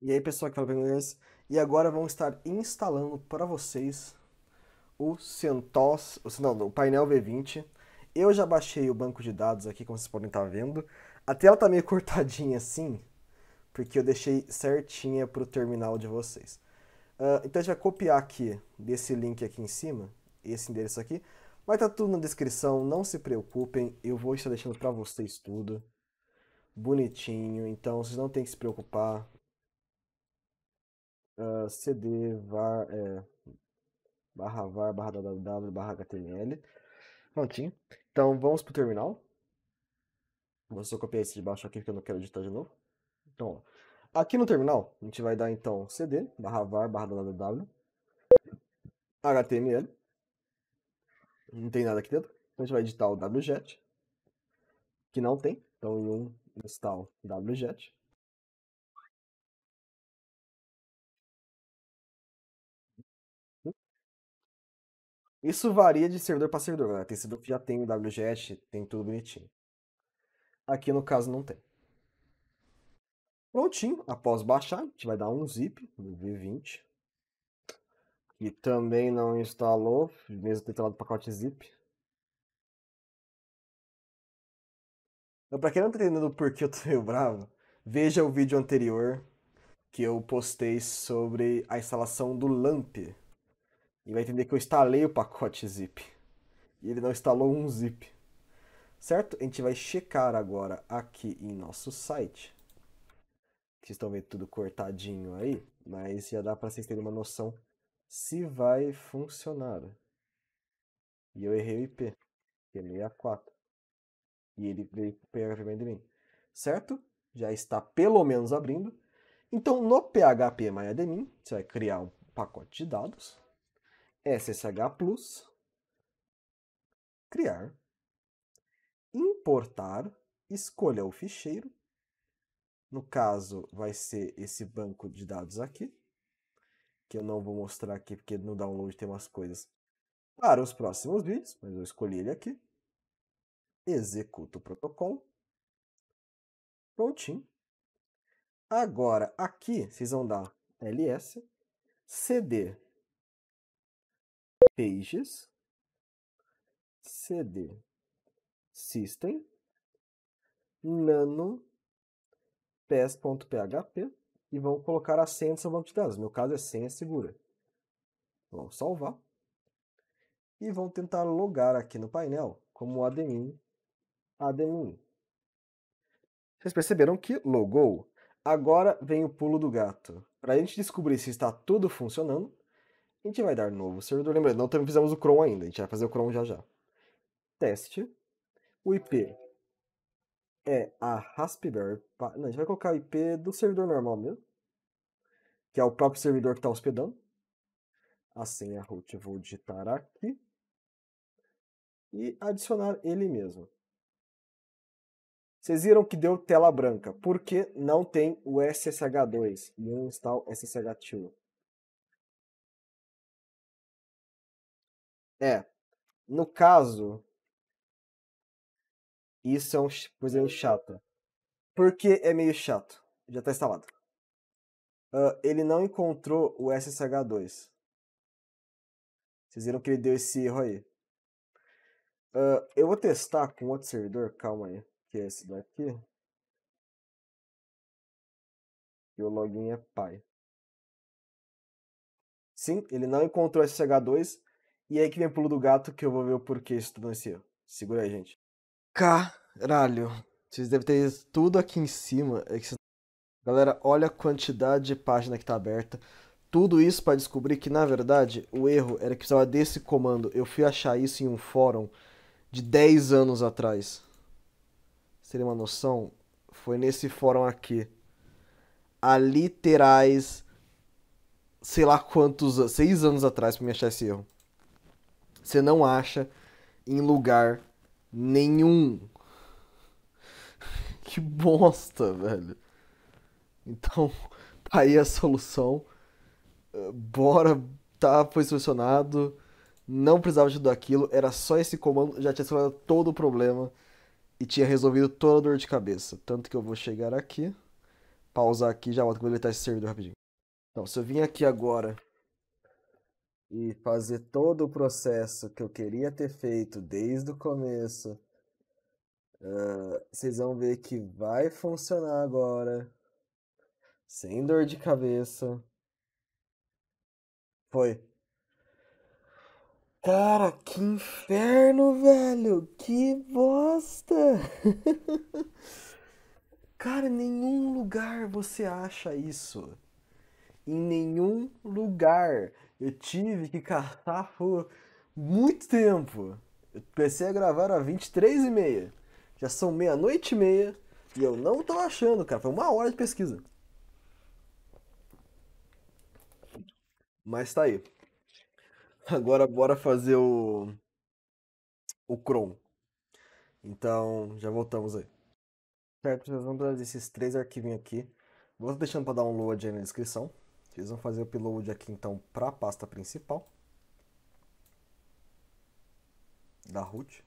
E aí, pessoal que fala inglês. E agora vamos estar instalando para vocês o CentOS, não, o painel V20. Eu já baixei o banco de dados aqui, como vocês podem estar vendo. A tela está meio cortadinha assim, porque eu deixei certinha para o terminal de vocês. Uh, então a gente vai copiar aqui desse link aqui em cima, esse endereço aqui. Vai estar tá tudo na descrição, não se preocupem, eu vou estar deixando para vocês tudo bonitinho, então vocês não tem que se preocupar, uh, cd var, é, barra var, barra www, barra html. Prontinho. Então, vamos pro terminal. Vou só copiar esse de baixo aqui, porque eu não quero editar de novo. Então, ó. aqui no terminal, a gente vai dar, então, cd, barra var, barra www, html. Não tem nada aqui dentro. Então, a gente vai editar o wget, que não tem. Então, em um install wget. Isso varia de servidor para servidor, né? Tem servidor que já tem o WGS, tem tudo bonitinho. Aqui no caso não tem. Prontinho, após baixar, a gente vai dar um zip do V20. E também não instalou, mesmo ter instalado o pacote zip. Então, para quem não tá entendendo por que eu tô meio bravo, veja o vídeo anterior que eu postei sobre a instalação do LAMP e vai entender que eu instalei o pacote zip. E ele não instalou um zip. Certo? A gente vai checar agora aqui em nosso site. Vocês estão vendo tudo cortadinho aí, mas já dá para vocês terem uma noção se vai funcionar. E eu errei o IP, que é 64. E ele veio PHP de mim. Certo? Já está pelo menos abrindo. Então, no PHP MyAdmin, você vai criar um pacote de dados. SSH Plus, criar, importar, escolha o ficheiro, no caso vai ser esse banco de dados aqui, que eu não vou mostrar aqui porque no download tem umas coisas para os próximos vídeos, mas eu escolhi ele aqui, executa o protocolo, prontinho. Agora aqui vocês vão dar ls, cd pages, cd system, nano pes.php e vão colocar a senha no banco de dados. No meu caso é senha segura. Vão salvar e vão tentar logar aqui no painel como admin admin. Vocês perceberam que logou? Agora vem o pulo do gato. Para a gente descobrir se está tudo funcionando, a gente vai dar novo servidor. Lembrando, não também fizemos o cron ainda. A gente vai fazer o cron já já. Teste. O IP é a Raspberry. Não, a gente vai colocar o IP do servidor normal mesmo. Que é o próprio servidor que está hospedando. A senha root eu vou digitar aqui. E adicionar ele mesmo. Vocês viram que deu tela branca, porque não tem o SSH2 e não install SSH2. É. No caso, isso é um, coisa meio chata. Por que é meio chato? Já está instalado. Uh, ele não encontrou o SSH2. Vocês viram que ele deu esse erro aí. Uh, eu vou testar com outro servidor, calma aí, que é esse daqui. E o login é pai. Sim, ele não encontrou SSH2, e aí que vem o pulo do gato, que eu vou ver o porquê isso tudo nesse erro. Segura aí, gente. Caralho. Vocês devem ter tudo aqui em cima. É que... Galera, olha a quantidade de página que tá aberta. Tudo isso para descobrir que, na verdade, o erro era que precisava desse comando. Eu fui achar isso em um fórum de 10 anos atrás. Você tem uma noção? Foi nesse fórum aqui. Há literais, sei lá quantos, 6 anos atrás para me achar esse erro. Você não acha em lugar nenhum. Que bosta, velho. Então, tá aí a solução. Bora, tá, foi solucionado. Não precisava de tudo aquilo, era só esse comando, já tinha solucionado todo o problema e tinha resolvido toda a dor de cabeça. Tanto que eu vou chegar aqui, pausar aqui, já volto que ele tá esse servidor rapidinho. Então, se eu vim aqui agora e fazer todo o processo que eu queria ter feito desde o começo, uh, vocês vão ver que vai funcionar agora, sem dor de cabeça. Foi. Cara, que inferno, velho! Que bosta! Cara, em nenhum lugar você acha isso. Em nenhum lugar eu tive que caçar por muito tempo. Eu comecei a gravar a 23 e meia. Já são meia-noite e meia e eu não tô achando, cara. Foi uma hora de pesquisa. Mas tá aí. Agora bora fazer o. O Chrome. Então, já voltamos aí. Certo, nós vamos trazer esses três arquivinhos aqui. Vou deixando para download aí na descrição. Vocês vão fazer o upload aqui então para a pasta principal da root.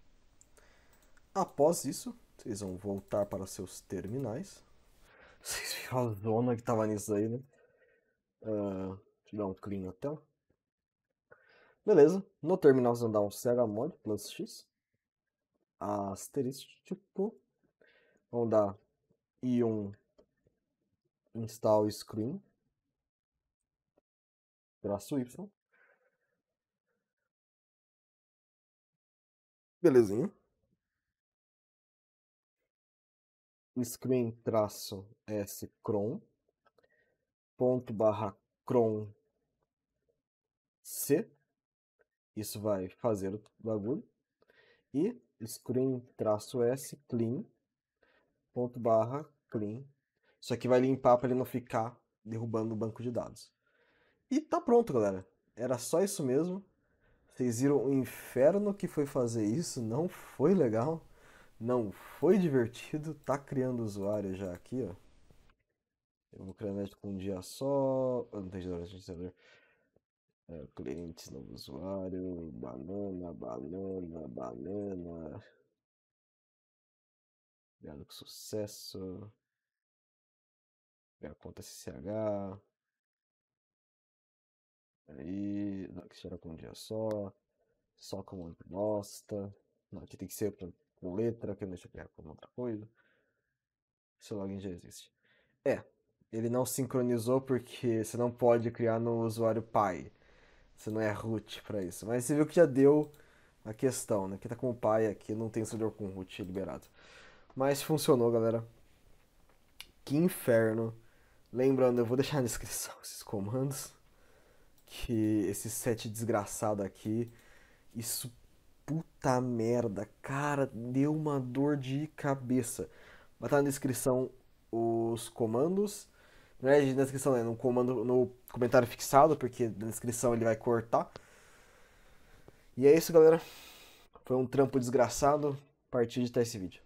Após isso, vocês vão voltar para seus terminais. Vocês viram a zona que estava nisso aí, né? Uh, deixa eu dar um clean na tela. Beleza. No terminal vocês vão dar um chmod plus x. Asterístico. Vão dar i1 install screen traço Y. Belezinha. Screen traço S cron. Ponto barra cron C. Isso vai fazer o bagulho. E screen traço S clean. Ponto barra clean. Isso aqui vai limpar para ele não ficar derrubando o banco de dados. E tá pronto, galera. Era só isso mesmo. Vocês viram o inferno que foi fazer isso, não foi legal, não foi divertido, tá criando usuário já aqui, ó. Eu vou criar médico com um dia só. Eu ah, não tem gente é, clientes, novo usuário, banana, banana, banana. Obrigado com sucesso. Minha conta SCH. Aí, não, aqui será com é um dia só. Só com uma bosta. Não, aqui tem que ser com letra, que eu deixo criar é, como outra coisa. Seu login já existe. É, ele não sincronizou porque você não pode criar no usuário pai. Você não é root para isso. Mas você viu que já deu a questão, né? Aqui tá com o pai, aqui não tem servidor com root liberado. Mas funcionou, galera. Que inferno. Lembrando, eu vou deixar na descrição esses comandos que esse set desgraçado aqui, isso puta merda, cara, deu uma dor de cabeça. Vai estar tá na descrição os comandos. É na descrição, né? No, comando, no comentário fixado, porque na descrição ele vai cortar. E é isso, galera. Foi um trampo desgraçado. A partir de tá esse vídeo.